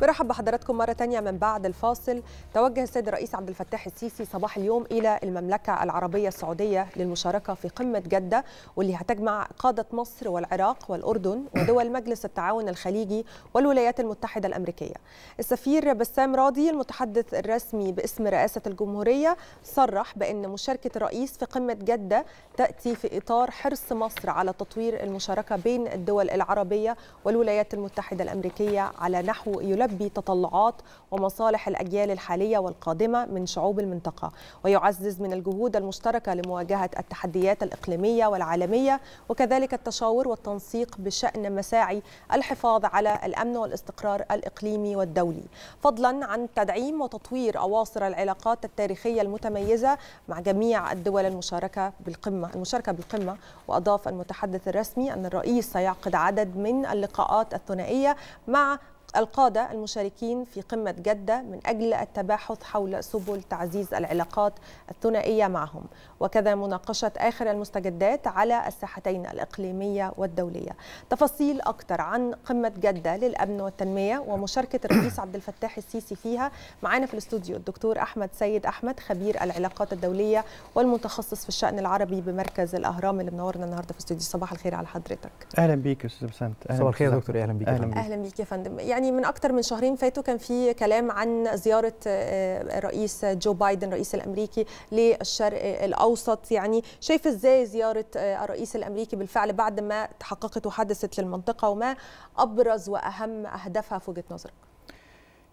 برحب بحضراتكم مرة تانية من بعد الفاصل توجه السيد الرئيس عبد الفتاح السيسي صباح اليوم إلى المملكة العربية السعودية للمشاركة في قمة جدة واللي هتجمع قادة مصر والعراق والأردن ودول مجلس التعاون الخليجي والولايات المتحدة الأمريكية السفير بسام راضي المتحدث الرسمي باسم رئاسة الجمهورية صرح بأن مشاركة الرئيس في قمة جدة تأتي في إطار حرص مصر على تطوير المشاركة بين الدول العربية والولايات المتحدة الأمريكية على نحو يلبي يلبي تطلعات ومصالح الأجيال الحالية والقادمة من شعوب المنطقة ويعزز من الجهود المشتركة لمواجهة التحديات الإقليمية والعالمية وكذلك التشاور والتنسيق بشأن مساعي الحفاظ على الأمن والاستقرار الإقليمي والدولي فضلا عن تدعيم وتطوير أواصر العلاقات التاريخية المتميزة مع جميع الدول المشاركة بالقمة المشاركة بالقمة وأضاف المتحدث الرسمي أن الرئيس سيعقد عدد من اللقاءات الثنائية مع القادة المشاركين في قمة جدة من أجل التباحث حول سبل تعزيز العلاقات الثنائية معهم وكذا مناقشة آخر المستجدات على الساحتين الإقليمية والدولية تفاصيل أكثر عن قمة جدة للأمن والتنمية ومشاركة الرئيس عبد الفتاح السيسي فيها معنا في الاستوديو الدكتور أحمد سيد أحمد خبير العلاقات الدولية والمتخصص في الشأن العربي بمركز الأهرام اللي منورنا النهارده في الاستوديو صباح الخير على حضرتك أهلا بيك أستاذ بسنت صباح الخير يا دكتور أهلا بك أهلا بك أهلا بيك. أهلا بيك يا فندم يعني يعني من اكثر من شهرين فاتوا كان في كلام عن زياره الرئيس آه، آه، جو بايدن الرئيس الامريكي للشرق الاوسط يعني شايف ازاي زياره آه، الرئيس الامريكي بالفعل بعد ما تحققت وحدثت للمنطقه وما ابرز واهم اهدافها في وجهه نظرك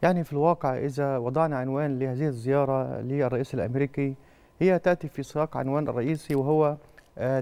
يعني في الواقع اذا وضعنا عنوان لهذه الزياره للرئيس الامريكي هي تاتي في سياق عنوان الرئيسي وهو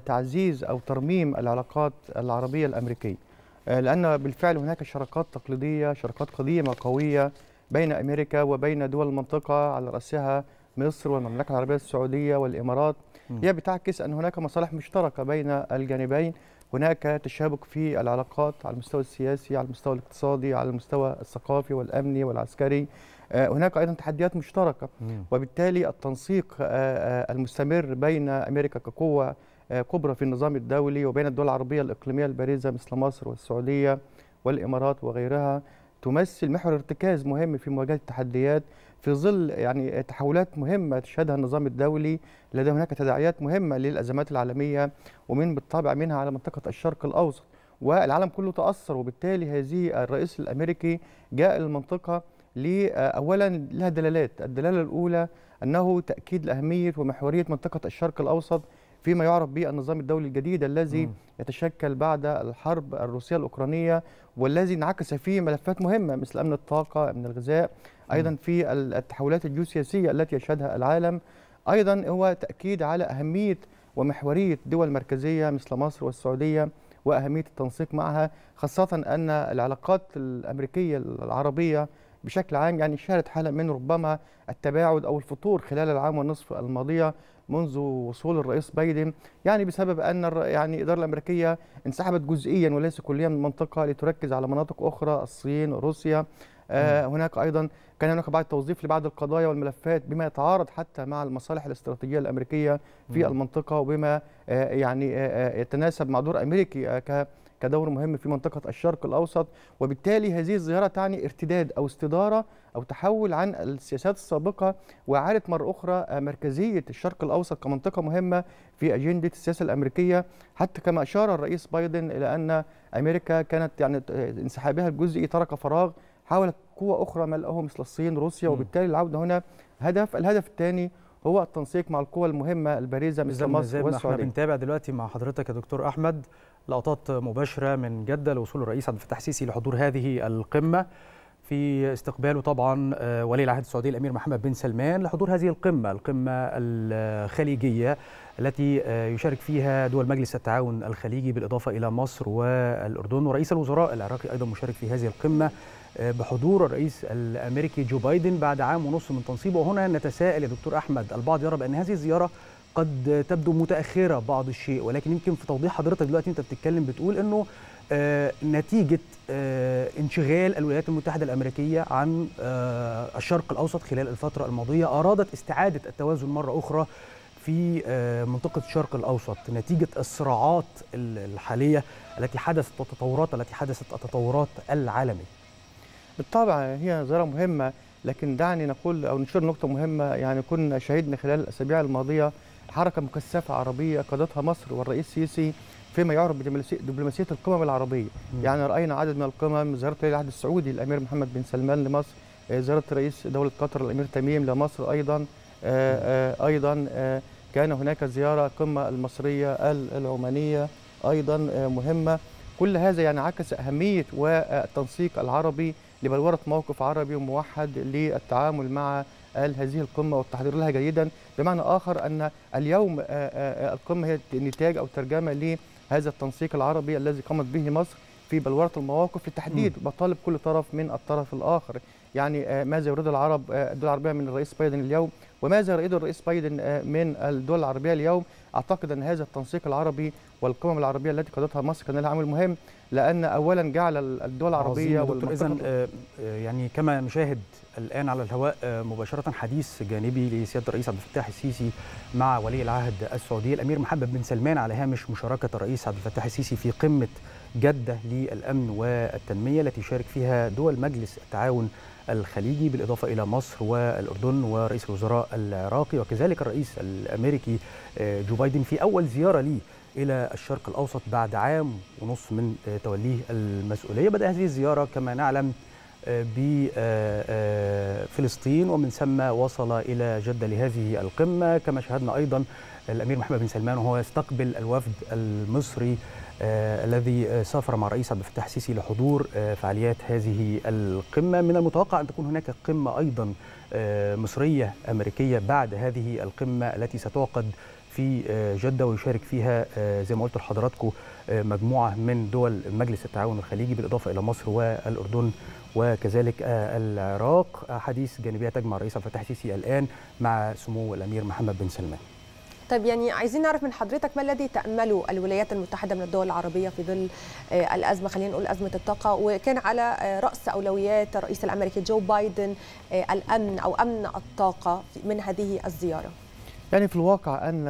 تعزيز او ترميم العلاقات العربيه الامريكيه آه، لأن بالفعل هناك شراكات تقليدية شراكات قديمة قوية بين أمريكا وبين دول المنطقة على رأسها مصر والمملكة العربية السعودية والإمارات هي بتعكس أن هناك مصالح مشتركة بين الجانبين هناك تشابك في العلاقات على المستوى السياسي على المستوى الاقتصادي على المستوى الثقافي والأمني والعسكري آه، هناك أيضا تحديات مشتركة وبالتالي التنسيق آه، المستمر بين أمريكا كقوة آه، كبرى في النظام الدولي وبين الدول العربية الإقليمية البارزة مثل مصر والسعودية والإمارات وغيرها تمثل محور ارتكاز مهم في مواجهة التحديات في ظل يعني تحولات مهمة تشهدها النظام الدولي لدى هناك تداعيات مهمة للأزمات العالمية ومن بالطبع منها على منطقة الشرق الأوسط والعالم كله تأثر وبالتالي هذه الرئيس الأمريكي جاء المنطقة أولا لها دلالات الدلالة الأولى أنه تأكيد لأهمية ومحورية منطقة الشرق الأوسط فيما يعرف بالنظام الدولي الجديد الذي م. يتشكل بعد الحرب الروسيه الاوكرانيه والذي انعكس فيه ملفات مهمه مثل امن الطاقه، امن الغذاء، ايضا في التحولات الجيوسياسيه التي يشهدها العالم، ايضا هو تاكيد على اهميه ومحوريه دول مركزيه مثل مصر والسعوديه واهميه التنسيق معها خاصه ان العلاقات الامريكيه العربيه بشكل عام يعني شهدت حاله من ربما التباعد او الفتور خلال العام والنصف الماضيه منذ وصول الرئيس بايدن يعني بسبب ان يعني الاداره الامريكيه انسحبت جزئيا وليس كليا من المنطقه لتركز على مناطق اخرى الصين روسيا آه هناك ايضا كان هناك بعض التوظيف لبعض القضايا والملفات بما يتعارض حتى مع المصالح الاستراتيجيه الامريكيه في المنطقه وبما آه يعني آه،, آه يتناسب مع دور امريكي آه كدور مهم في منطقة الشرق الأوسط وبالتالي هذه الزيارة تعني ارتداد أو استدارة أو تحول عن السياسات السابقة وإعادة مرة أخرى مركزية الشرق الأوسط كمنطقة مهمة في أجندة السياسة الأمريكية حتى كما أشار الرئيس بايدن إلى أن أمريكا كانت يعني انسحابها الجزئي ترك فراغ حاولت قوة أخرى ملأه مثل الصين روسيا وبالتالي العودة هنا هدف الهدف الثاني هو التنسيق مع القوى المهمه البارزه مثل مصر والسعوديه. احنا بنتابع دلوقتي مع حضرتك يا دكتور احمد لقطات مباشرة من جدة لوصول الرئيس عبد الفتاح السيسي لحضور هذه القمة في استقباله طبعا آه، ولي العهد السعودي الامير محمد بن سلمان لحضور هذه القمه، القمه الخليجيه التي آه، يشارك فيها دول مجلس التعاون الخليجي بالاضافه الى مصر والاردن ورئيس الوزراء العراقي ايضا مشارك في هذه القمه آه، بحضور الرئيس الامريكي جو بايدن بعد عام ونصف من تنصيبه وهنا نتساءل يا دكتور احمد البعض يرى بان هذه الزياره قد تبدو متاخره بعض الشيء ولكن يمكن في توضيح حضرتك دلوقتي انت بتتكلم بتقول انه آه، نتيجه آه، انشغال الولايات المتحده الامريكيه عن آه، الشرق الاوسط خلال الفتره الماضيه ارادت استعاده التوازن مره اخرى في منطقة الشرق الأوسط نتيجة الصراعات الحالية التي حدثت والتطورات التي حدثت التطورات العالمية بالطبع هي نظرة مهمة لكن دعني نقول أو نشير نقطة مهمة يعني كنا شهدنا خلال الأسابيع الماضية حركة مكثفة عربية قادتها مصر والرئيس السيسي فيما يعرف بدبلوماسية القمم العربية م. يعني رأينا عدد من القمم زيارة العهد السعودي الأمير محمد بن سلمان لمصر آه، زيارة رئيس دولة قطر الأمير تميم لمصر أيضا آه، آه، أيضا كان هناك زيارة قمة المصرية العمانية أيضا مهمة كل هذا يعني عكس أهمية والتنسيق العربي لبلورة موقف عربي موحد للتعامل مع هذه القمه والتحضير لها جيدا بمعنى اخر ان اليوم آه، آه، آه، القمه هي نتاج او ترجمه لهذا التنسيق العربي الذي قامت به مصر في بلوره المواقف لتحديد مطالب كل طرف من الطرف الاخر يعني آه، ماذا يريد العرب آه، الدول العربيه من الرئيس بايدن اليوم وماذا يريد الرئيس بايدن آه، من الدول العربيه اليوم اعتقد ان هذا التنسيق العربي والقمم العربيه التي قادتها مصر كان لها عامل مهم لان اولا جعل الدول العربيه دكتور اذا يعني كما نشاهد الان على الهواء مباشره حديث جانبي لسياده الرئيس عبد الفتاح السيسي مع ولي العهد السعودي الامير محمد بن سلمان على هامش مشاركه الرئيس عبد الفتاح السيسي في قمه جده للامن والتنميه التي شارك فيها دول مجلس التعاون الخليجي بالإضافة إلى مصر والأردن ورئيس الوزراء العراقي وكذلك الرئيس الأمريكي آه، جو بايدن في أول زيارة لي إلى الشرق الأوسط بعد عام ونص من آه، توليه المسؤولية بدأ هذه الزيارة كما نعلم آه، بفلسطين ومن ثم وصل إلى جدة لهذه القمة كما شاهدنا أيضا الأمير محمد بن سلمان وهو يستقبل الوفد المصري آه، الذي سافر مع الرئيس عبد الفتاح السيسي لحضور آه، فعاليات هذه القمة من المتوقع أن تكون هناك قمة أيضا آه، مصرية أمريكية بعد هذه القمة التي ستعقد في جدة ويشارك فيها زي ما قلت لحضراتكم مجموعة من دول مجلس التعاون الخليجي بالإضافة إلى مصر والأردن وكذلك العراق حديث جانبية تجمع الرئيس عبد الفتاح السيسي الآن مع سمو الأمير محمد بن سلمان طيب يعني عايزين نعرف من حضرتك ما الذي تامله الولايات المتحده من الدول العربيه في ظل آه، الازمه خلينا نقول ازمه الطاقه وكان على آه، راس اولويات الرئيس الامريكي جو بايدن آه، الامن او امن الطاقه من هذه الزياره. يعني في الواقع ان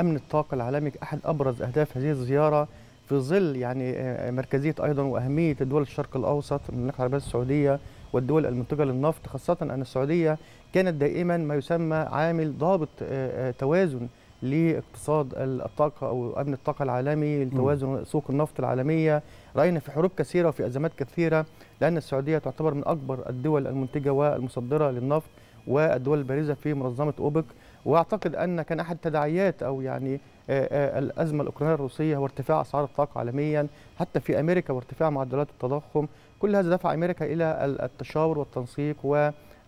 امن الطاقه العالمي احد ابرز اهداف هذه الزياره في ظل يعني مركزيه ايضا واهميه دول الشرق الاوسط المملكه العربيه السعوديه والدول المنتجة للنفط خاصة أن السعودية كانت دائما ما يسمى عامل ضابط آه، آه، توازن لاقتصاد الطاقة أو أمن الطاقة العالمي لتوازن سوق النفط العالمية رأينا في حروب كثيرة وفي أزمات كثيرة لأن السعودية تعتبر من أكبر الدول المنتجة والمصدرة للنفط والدول البارزة في منظمة أوبك وأعتقد أن كان أحد تداعيات أو يعني آه، آه، الازمه الاوكرانيه الروسيه وارتفاع اسعار الطاقه عالميا حتى في امريكا وارتفاع معدلات التضخم كل هذا دفع امريكا الى التشاور والتنسيق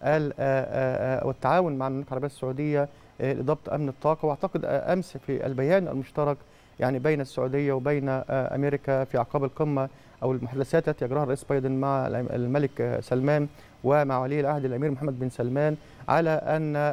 آه، والتعاون مع المملكه العربيه السعوديه لضبط امن الطاقه واعتقد امس في البيان المشترك يعني بين السعوديه وبين امريكا في اعقاب القمه او المحادثات التي يجرها الرئيس بايدن مع الملك سلمان ومع ولي العهد الامير محمد بن سلمان على ان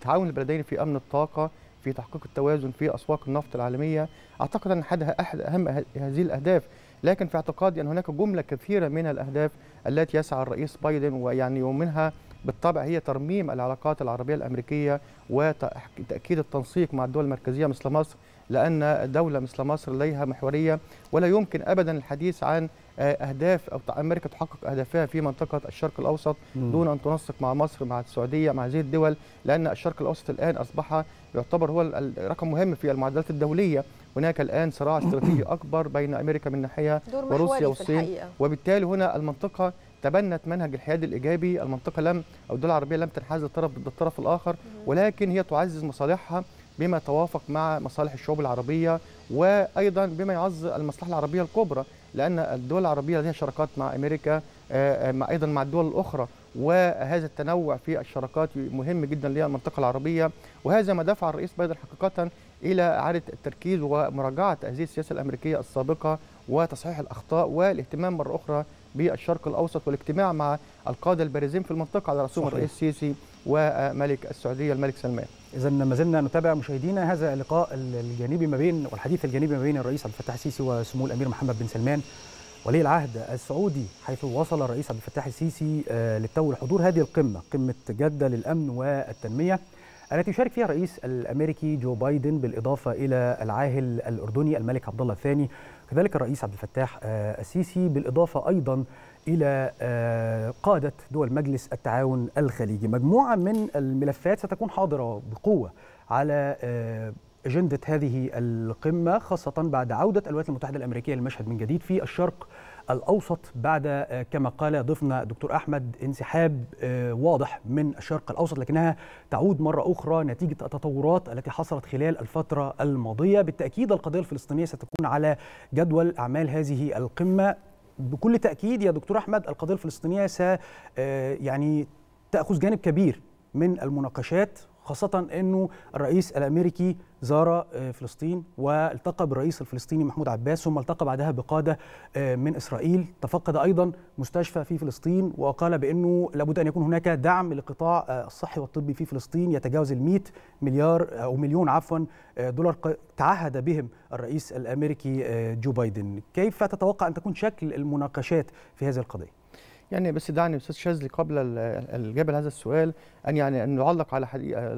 تعاون البلدين في امن الطاقه في تحقيق التوازن في اسواق النفط العالميه اعتقد ان احد اهم هذه الاهداف لكن في اعتقادي ان هناك جمله كثيره من الاهداف التي يسعى الرئيس بايدن ويعني ومنها بالطبع هي ترميم العلاقات العربيه الامريكيه وتاكيد التنسيق مع الدول المركزيه مثل مصر لأن دولة مثل مصر لديها محورية ولا يمكن أبدا الحديث عن آه، أهداف أو أمريكا تحقق أهدافها في منطقة الشرق الأوسط دون أن تنسق مع مصر مع السعودية مع هذه الدول لأن الشرق الأوسط الآن أصبح يعتبر هو رقم مهم في المعادلات الدولية هناك الآن صراع استراتيجي أكبر بين أمريكا من ناحية وروسيا والصين وبالتالي هنا المنطقة تبنت منهج الحياد الايجابي، المنطقه لم او الدول العربيه لم تنحاز الطرف ضد الطرف الاخر ولكن هي تعزز مصالحها بما يتوافق مع مصالح الشعوب العربية وأيضا بما يعز المصلحة العربية الكبرى لأن الدول العربية لديها شراكات مع أمريكا آه، آه، مع أيضا مع الدول الأخرى وهذا التنوع في الشراكات مهم جدا للمنطقة العربية وهذا ما دفع الرئيس بايدن حقيقة إلى إعادة التركيز ومراجعة هذه السياسة الأمريكية السابقة وتصحيح الأخطاء والاهتمام مرة أخرى بالشرق الأوسط والاجتماع مع القادة البارزين في المنطقة على رأسهم الرئيس السيسي وملك السعوديه الملك سلمان. اذا ما زلنا نتابع مشاهدينا هذا اللقاء الجانبي ما بين والحديث الجانبي ما بين الرئيس عبد الفتاح السيسي وسمو الامير محمد بن سلمان ولي العهد السعودي حيث وصل الرئيس عبد الفتاح السيسي آه، للتو لحضور هذه القمه قمه جده للامن والتنميه التي يشارك فيها الرئيس الامريكي جو بايدن بالاضافه الى العاهل الاردني الملك عبد الله الثاني كذلك الرئيس عبد الفتاح آه، السيسي بالاضافه ايضا إلى آه، قادة دول مجلس التعاون الخليجي مجموعة من الملفات ستكون حاضرة بقوة على آه، أجندة هذه القمة خاصة بعد عودة الولايات المتحدة الأمريكية للمشهد من جديد في الشرق الأوسط بعد آه، كما قال ضيفنا الدكتور أحمد انسحاب واضح من الشرق الأوسط لكنها تعود مرة أخرى نتيجة التطورات التي حصلت خلال الفترة الماضية بالتأكيد القضية الفلسطينية ستكون على جدول أعمال هذه القمة بكل تاكيد يا دكتور احمد القضيه الفلسطينيه س آه، يعني تاخذ جانب كبير من المناقشات خاصة أنه الرئيس الأمريكي زار آه، فلسطين والتقى بالرئيس الفلسطيني محمود عباس ثم التقى بعدها بقادة آه، من إسرائيل تفقد أيضا مستشفى في فلسطين وقال بأنه لابد أن يكون هناك دعم للقطاع آه، الصحي والطبي في فلسطين يتجاوز ال مليار أو مليون عفوا دولار تعهد بهم الرئيس الأمريكي جو بايدن كيف تتوقع أن تكون شكل المناقشات في هذه القضية؟ يعني بس دعني استاذ شاذلي قبل الاجابه لهذا السؤال ان يعني ان نعلق على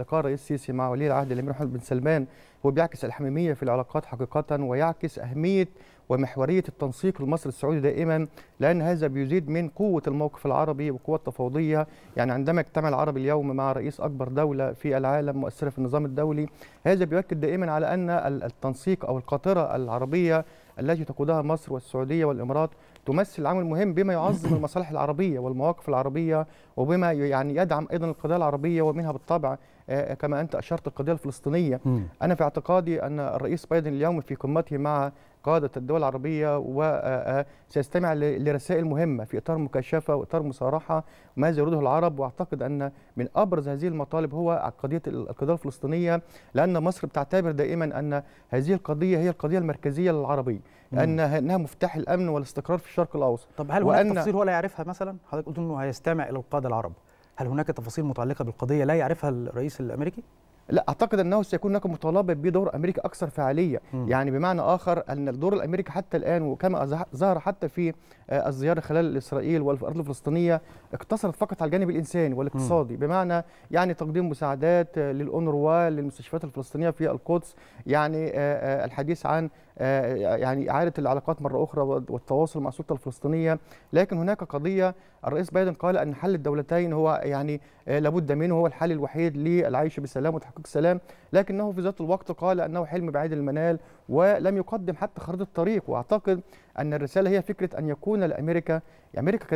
لقاء الرئيس السيسي مع ولي العهد الامير محمد بن سلمان هو بيعكس الحميميه في العلاقات حقيقه ويعكس اهميه ومحوريه التنسيق المصري السعودي دائما لان هذا بيزيد من قوه الموقف العربي والقوه التفاوضيه يعني عندما اجتمع العرب اليوم مع رئيس اكبر دوله في العالم مؤثره في النظام الدولي هذا بيؤكد دائما على ان التنسيق او القاطره العربيه التي تقودها مصر والسعوديه والامارات تمثل عامل مهم بما يعظم المصالح العربيه والمواقف العربيه وبما يعني يدعم ايضا القضايا العربيه ومنها بالطبع آه، آه، كما انت اشرت القضيه الفلسطينيه م. انا في اعتقادي ان الرئيس بايدن اليوم في قمته مع قاده الدول العربيه وسيستمع آه، لرسائل مهمه في اطار مكاشفه واطار مصارحه ماذا يريده العرب واعتقد ان من ابرز هذه المطالب هو قضيه القضيه الفلسطينيه لان مصر بتعتبر دائما ان هذه القضيه هي القضيه المركزيه للعربي ان انها مفتاح الامن والاستقرار في الشرق الاوسط طب هل هناك هو لا يعرفها مثلا حضرتك قلت انه هيستمع الى القاده العرب هل هناك تفاصيل متعلقه بالقضيه لا يعرفها الرئيس الامريكي؟ لا اعتقد انه سيكون هناك مطالبه بدور امريكي اكثر فعاليه م. يعني بمعنى اخر ان الدور الامريكي حتى الان وكما ظهر حتى في آه، الزياره خلال اسرائيل والارض الفلسطينيه اقتصرت فقط على الجانب الانساني والاقتصادي م. بمعنى يعني تقديم مساعدات آه، للانروا للمستشفيات الفلسطينيه في القدس يعني آه، الحديث عن يعني اعاده العلاقات مره اخرى والتواصل مع السلطه الفلسطينيه لكن هناك قضيه الرئيس بايدن قال أن حل الدولتين هو يعني آه، لابد منه هو الحل الوحيد للعيش بسلام وتحقيق السلام لكنه في ذات الوقت قال أنه حلم بعيد المنال ولم يقدم حتى خريطة طريق وأعتقد أن الرسالة هي فكرة أن يكون الأمريكا أمريكا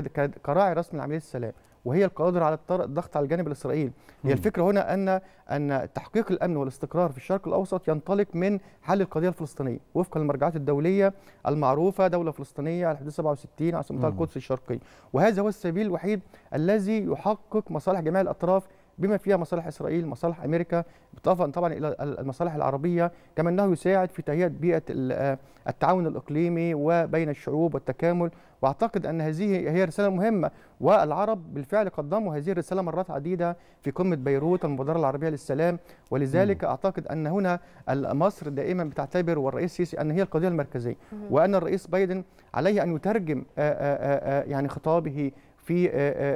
كراعي رسمي لعملية السلام وهي القادره على الضغط على الجانب الاسرائيلي هي الفكره هنا ان ان تحقيق الامن والاستقرار في الشرق الاوسط ينطلق من حل القضيه الفلسطينيه وفقا للمرجعات الدوليه المعروفه دوله فلسطينيه على حدود 67 عاصمتها القدس الشرقيه وهذا هو السبيل الوحيد الذي يحقق مصالح جميع الاطراف بما فيها مصالح اسرائيل مصالح امريكا بالاضافه طبعا الى المصالح العربيه كما انه يساعد في تهيئه بيئه آه، التعاون الاقليمي وبين الشعوب والتكامل واعتقد ان هذه هي رساله مهمه والعرب بالفعل قدموا هذه الرساله مرات عديده في قمه بيروت المبادره العربيه للسلام ولذلك م. اعتقد ان هنا مصر دائما بتعتبر والرئيس السيسي ان هي القضيه المركزيه م. وان الرئيس بايدن عليه ان يترجم آه، آه، يعني خطابه في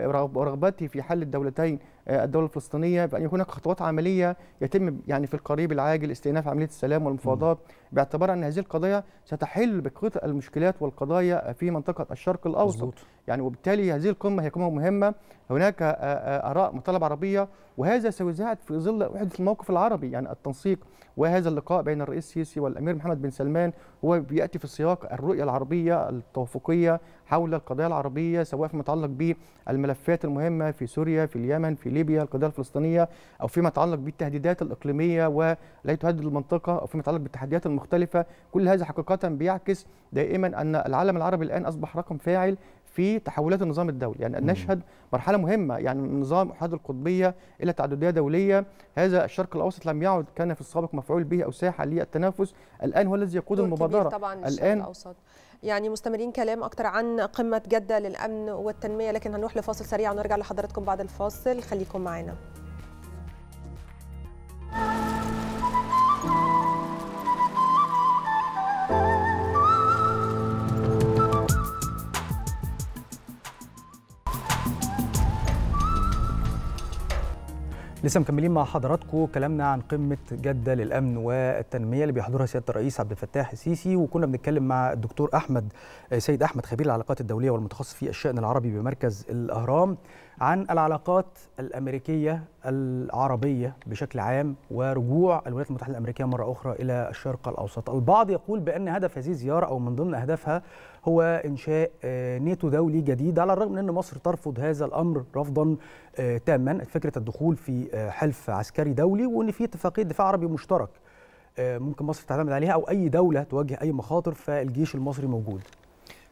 رغبته في حل الدولتين آه، الدوله الفلسطينيه بان يكون هناك خطوات عمليه يتم يعني في القريب العاجل استئناف عمليه السلام والمفاوضات باعتبار ان هذه القضيه ستحل بقيه المشكلات والقضايا في منطقه الشرق الاوسط مزبوط. يعني وبالتالي هذه القمه هي قمه مهمه هناك آه، آه، اراء مطالب عربيه وهذا سيساعد في ظل وحده الموقف العربي يعني التنسيق وهذا اللقاء بين الرئيس السيسي والامير محمد بن سلمان هو بياتي في سياق الرؤيه العربيه التوافقيه حول القضايا العربيه سواء فيما يتعلق بالملفات المهمه في سوريا في اليمن في ليبيا القضيه الفلسطينيه او فيما يتعلق بالتهديدات الاقليميه والتي تهدد المنطقه او فيما يتعلق بالتحديات المختلفه كل هذا حقيقه بيعكس دائما ان العالم العربي الان اصبح رقم فاعل في تحولات النظام الدولي يعني نشهد مرحله مهمه يعني من نظام احاد القطبيه الى تعدديه دوليه هذا الشرق الاوسط لم يعد كان في السابق مفعول به او ساحه للتنافس الان هو الذي يقود المبادره طبعا الان الأوسط. يعني مستمرين كلام اكتر عن قمه جده للامن والتنميه لكن هنروح لفاصل سريع ونرجع لحضراتكم بعد الفاصل خليكم معانا لسه مكملين مع حضراتكم كلامنا عن قمه جده للامن والتنميه اللي بيحضرها سياده الرئيس عبد الفتاح السيسي وكنا بنتكلم مع الدكتور احمد سيد احمد خبير العلاقات الدوليه والمتخصص في الشان العربي بمركز الاهرام عن العلاقات الامريكيه العربيه بشكل عام ورجوع الولايات المتحده الامريكيه مره اخرى الى الشرق الاوسط. البعض يقول بان هدف هذه الزياره او من ضمن اهدافها هو انشاء آه، نيتو دولي جديد على الرغم من ان مصر ترفض هذا الامر رفضا آه، تاما فكره الدخول في آه، حلف عسكري دولي وان في اتفاقيه دفاع عربي مشترك ممكن مصر تعتمد عليها او اي دوله تواجه اي مخاطر فالجيش المصري موجود.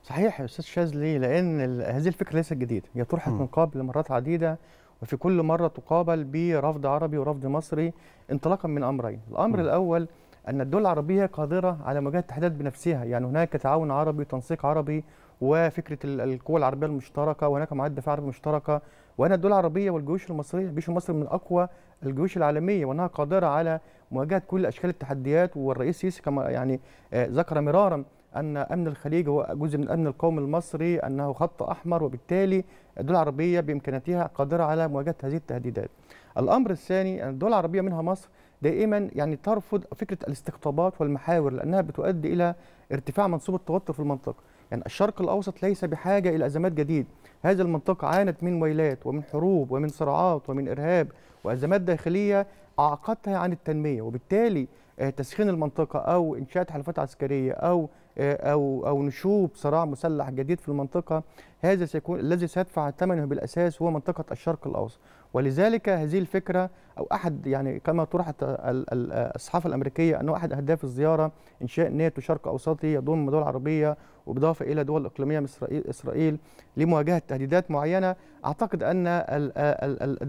صحيح يا استاذ شاذلي لان هذه الفكره ليست جديده هي طرحت من قبل مرات عديده وفي كل مره تقابل برفض عربي ورفض مصري انطلاقا من امرين الامر م. الاول ان الدول العربيه قادره على مواجهه التحديات بنفسها يعني هناك تعاون عربي وتنسيق عربي وفكره القوى العربيه المشتركه وهناك معاهد دفاع عربي مشتركه وان الدول العربيه والجيوش المصريه الجيش المصري من اقوى الجيوش العالميه وانها قادره على مواجهه كل اشكال التحديات والرئيس سيسي كما يعني آه، ذكر مرارا ان امن الخليج هو جزء من الامن القومي المصري انه خط احمر وبالتالي الدول العربيه بامكاناتها قادره على مواجهه هذه التهديدات. الامر الثاني ان الدول العربيه منها مصر دائما يعني ترفض فكره الاستقطابات والمحاور لانها بتؤدي الى ارتفاع منصوب التوتر في المنطقه. يعني الشرق الاوسط ليس بحاجه الى ازمات جديد، هذه المنطقه عانت من ويلات ومن حروب ومن صراعات ومن ارهاب وازمات داخليه اعقدتها عن التنميه وبالتالي آه، تسخين المنطقه او انشاء حلفات عسكريه او آه، او او نشوب صراع مسلح جديد في المنطقه هذا سيكون الذي سيدفع ثمنه بالاساس هو منطقه الشرق الاوسط ولذلك هذه الفكره او احد يعني كما طرحت الصحافه الامريكيه انه احد اهداف الزياره انشاء ناتو شرق اوسطي يضم دول عربيه وبالاضافه الى دول اقليميه مثل اسرائيل لمواجهه تهديدات معينه اعتقد ان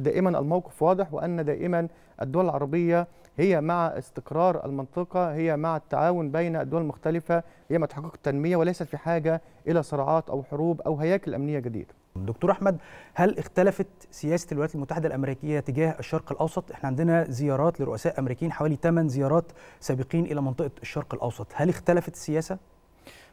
دائما الموقف واضح وان دائما الدول العربيه هي مع استقرار المنطقه هي مع التعاون بين الدول المختلفه هي مع تحقيق التنميه وليست في حاجه الى صراعات او حروب او هياكل امنيه جديده دكتور احمد هل اختلفت سياسه الولايات المتحده الامريكيه تجاه الشرق الاوسط احنا عندنا زيارات لرؤساء امريكيين حوالي 8 زيارات سابقين الى منطقه الشرق الاوسط هل اختلفت السياسه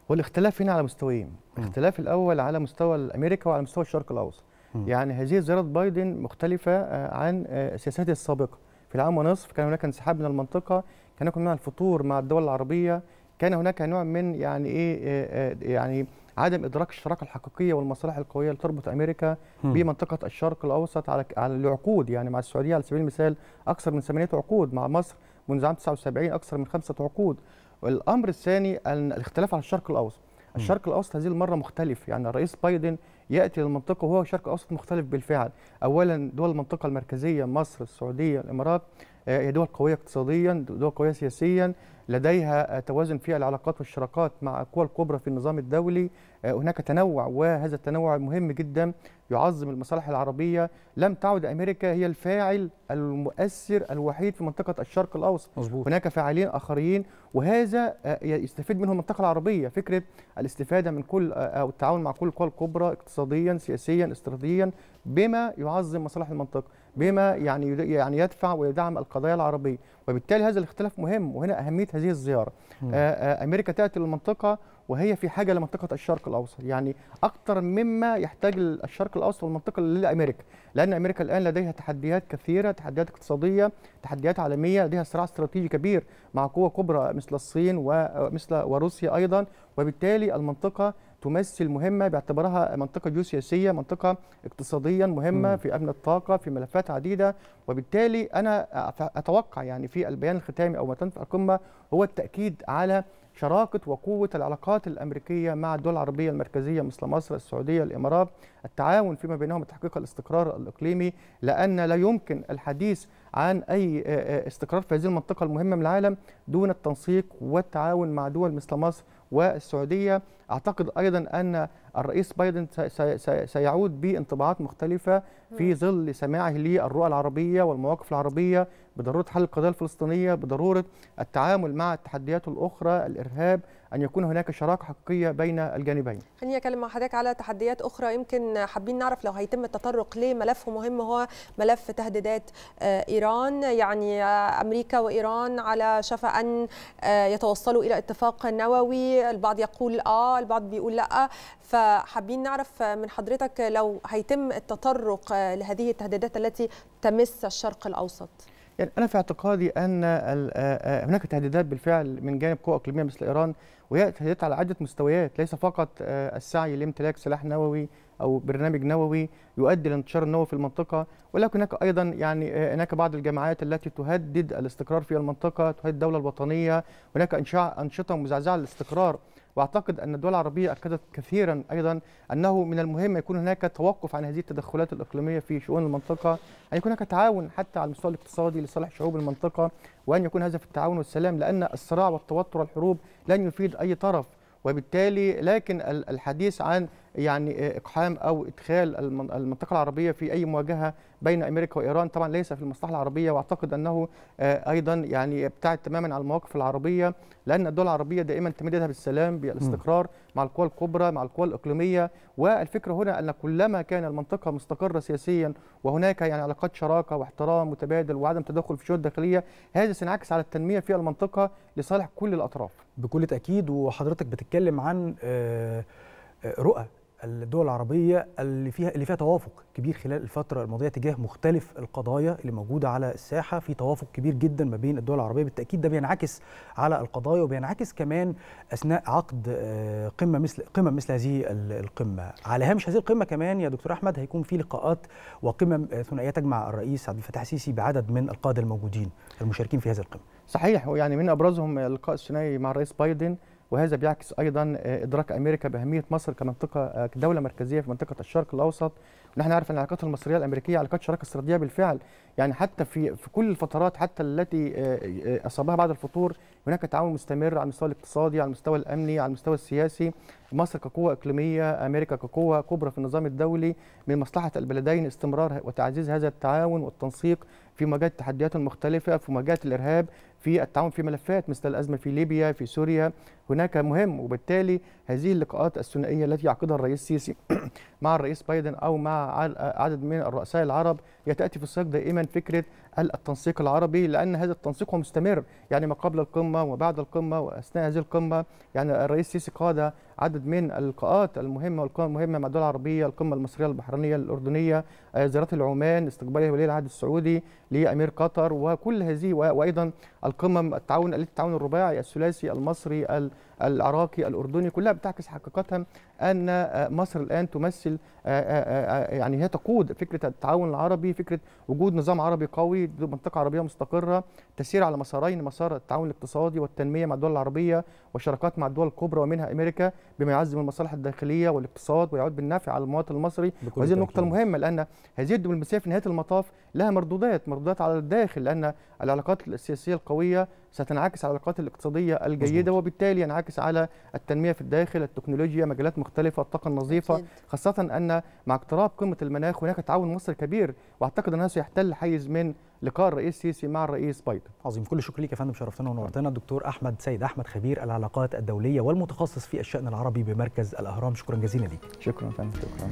والاختلاف هنا على مستويين الاختلاف الاول على مستوى امريكا وعلى مستوى الشرق الاوسط يعني هذه زياره بايدن مختلفه آه، عن آه، سياساته السابقه في العام ونصف كان هناك انسحاب من المنطقه كان هناك نوع الفتور مع الدول العربيه كان هناك نوع من يعني ايه آه، آه، يعني عدم ادراك الشراكه الحقيقيه والمصالح القويه اللي تربط امريكا هم. بمنطقه الشرق الاوسط على على العقود يعني مع السعوديه على سبيل المثال اكثر من ثمانية عقود مع مصر منذ عام 79 اكثر من خمسه عقود الامر الثاني الاختلاف على الشرق الاوسط الشرق الاوسط هذه المره مختلف يعني الرئيس بايدن ياتي للمنطقه وهو شرق اوسط مختلف بالفعل اولا دول المنطقه المركزيه مصر السعوديه الامارات آه، هي دول قويه اقتصاديا دول قويه سياسيا لديها آه، توازن في العلاقات والشراكات مع القوى الكبرى في النظام الدولي آه، هناك تنوع وهذا التنوع مهم جدا يعظم المصالح العربية لم تعد أمريكا هي الفاعل المؤثر الوحيد في منطقة الشرق الأوسط مزبوط. هناك فاعلين آخرين وهذا آه، يستفيد منه المنطقة العربية فكرة الاستفادة من كل أو آه، آه، التعاون مع كل القوى الكبرى اقتصاديا سياسيا استراتيجيا بما يعظم مصالح المنطقة بما يعني يعني يدفع ويدعم القضايا العربية وبالتالي هذا الاختلاف مهم وهنا أهمية هذه الزيارة أمريكا تأتي للمنطقة وهي في حاجه لمنطقه الشرق الاوسط يعني اكثر مما يحتاج الشرق الاوسط والمنطقه لامريكا لان امريكا الان لديها تحديات كثيره تحديات اقتصاديه تحديات عالميه لديها صراع استراتيجي كبير مع قوى كبرى مثل الصين ومثل وروسيا ايضا وبالتالي المنطقه تمثل مهمه باعتبارها منطقه جيوسياسيه منطقه اقتصاديا مهمه م. في امن الطاقه في ملفات عديده وبالتالي انا اتوقع يعني في البيان الختامي او ما تنفع القمه هو التاكيد على شراكة وقوة العلاقات الأمريكية مع الدول العربية المركزية مثل مصر السعودية الإمارات التعاون فيما بينهم تحقيق الاستقرار الإقليمي لأن لا يمكن الحديث عن أي آه، آه، استقرار في هذه المنطقة المهمة من العالم دون التنسيق والتعاون مع دول مثل مصر والسعودية أعتقد أيضا أن الرئيس بايدن سيعود بانطباعات مختلفة في ظل سماعه للرؤى العربية والمواقف العربية بضرورة حل القضية الفلسطينية بضرورة التعامل مع التحديات الأخرى الإرهاب ان يكون هناك شراكه حقيقيه بين الجانبين. خليني اتكلم مع حضرتك على تحديات اخرى يمكن حابين نعرف لو هيتم التطرق ليه ملف مهم هو ملف تهديدات آه، ايران يعني آه، امريكا وايران على شفا ان آه، يتوصلوا الى اتفاق نووي، البعض يقول اه، البعض بيقول لا، فحابين نعرف من حضرتك لو هيتم التطرق لهذه التهديدات التي تمس الشرق الاوسط. يعني انا في اعتقادي ان هناك تهديدات بالفعل من جانب قوى اقليميه مثل ايران وهي تهديدات على عده مستويات ليس فقط السعي لامتلاك سلاح نووي او برنامج نووي يؤدي لانتشار النووي في المنطقه ولكن هناك ايضا يعني هناك بعض الجماعات التي تهدد الاستقرار في المنطقه تهدد الدوله الوطنيه هناك انشاء انشطه مزعزعه للاستقرار واعتقد ان الدول العربيه اكدت كثيرا ايضا انه من المهم يكون هناك توقف عن هذه التدخلات الاقليميه في شؤون المنطقه ان يكون هناك تعاون حتى على المستوى الاقتصادي لصالح شعوب المنطقه وان يكون هذا في التعاون والسلام لان الصراع والتوتر والحروب لن يفيد اي طرف وبالتالي لكن الحديث عن يعني اقحام او ادخال المنطقه العربيه في اي مواجهه بين امريكا وايران طبعا ليس في المصلحه العربيه واعتقد انه آه، ايضا يعني ابتعد تماما عن المواقف العربيه لان الدول العربيه دائما تمددها بالسلام بالاستقرار مع القوى الكبرى مع القوى الاقليميه والفكره هنا ان كلما كان المنطقه مستقره سياسيا وهناك يعني علاقات شراكه واحترام متبادل وعدم تدخل في الشؤون الداخليه هذا سينعكس على التنميه في المنطقه لصالح كل الاطراف بكل تاكيد وحضرتك بتتكلم عن آه، آه، رؤى الدول العربيه اللي فيها اللي فيها توافق كبير خلال الفتره الماضيه تجاه مختلف القضايا اللي موجوده على الساحه في توافق كبير جدا ما بين الدول العربيه بالتاكيد ده بينعكس على القضايا وبينعكس كمان اثناء عقد آه، قمه مثل قمم مثل هذه القمه على هامش هذه القمه كمان يا دكتور احمد هيكون في لقاءات وقمم آه، ثنائيه تجمع الرئيس عبد الفتاح السيسي بعدد من القاده الموجودين المشاركين في هذه القمه صحيح ويعني من ابرزهم اللقاء الثنائي مع الرئيس بايدن وهذا بيعكس ايضا آه، ادراك امريكا باهميه مصر كمنطقه كدوله آه، مركزيه في منطقه الشرق الاوسط ونحن نعرف ان العلاقات المصريه الامريكيه علاقات شراكه استراتيجيه بالفعل يعني حتى في في كل الفترات حتى التي آه، اصابها بعد الفطور هناك تعاون مستمر على المستوى الاقتصادي على المستوى الامني على المستوى السياسي مصر كقوه اقليميه امريكا كقوه كبرى في النظام الدولي من مصلحه البلدين استمرار وتعزيز هذا التعاون والتنسيق في مجال التحديات المختلفه في مجال الارهاب في التعاون في ملفات مثل الازمه في ليبيا في سوريا هناك مهم وبالتالي هذه اللقاءات الثنائيه التي يعقدها الرئيس السيسي مع الرئيس بايدن او مع عدد من الرؤساء العرب يتاتي في السياق دائما فكره التنسيق العربي لان هذا التنسيق هو مستمر يعني ما قبل القمه وبعد القمه واثناء هذه القمه يعني الرئيس السيسي قاد عدد من اللقاءات المهمه والقمة المهمه مع الدول العربيه القمه المصريه البحرينيه الاردنيه آه، زياره العمان استقبال ولي العهد السعودي لامير قطر وكل هذه وايضا القمم التعاون التعاون الرباعي الثلاثي المصري العراقي الاردني كلها بتعكس حقيقه ان آه، مصر الان تمثل آه، آه، يعني هي تقود فكره التعاون العربي فكره وجود نظام عربي قوي منطقه عربيه مستقره تسير على مسارين مسار التعاون الاقتصادي والتنميه مع الدول العربيه وشراكات مع الدول الكبرى ومنها امريكا بما يعزز من المصالح الداخليه والاقتصاد ويعود بالنفع على المواطن المصري وهذه النقطه المهمه لان هذه الدبلوماسيه في نهايه المطاف لها مردودات مردودات على الداخل لان العلاقات السياسيه القويه ستنعكس على العلاقات الاقتصاديه الجيده وبالتالي ينعكس على التنميه في الداخل التكنولوجيا مجالات مختلفه الطاقه النظيفه خاصه ان مع اقتراب قمه المناخ هناك تعاون مصري كبير واعتقد انه سيحتل حيز من لقاء الرئيس السيسي مع الرئيس بايدن عظيم كل الشكر ليك يا فندم شرفتنا ونورتنا الدكتور احمد سيد احمد خبير العلاقات الدوليه والمتخصص في الشان العربي بمركز الاهرام شكرا جزيلا ليك شكرا فندم شكرا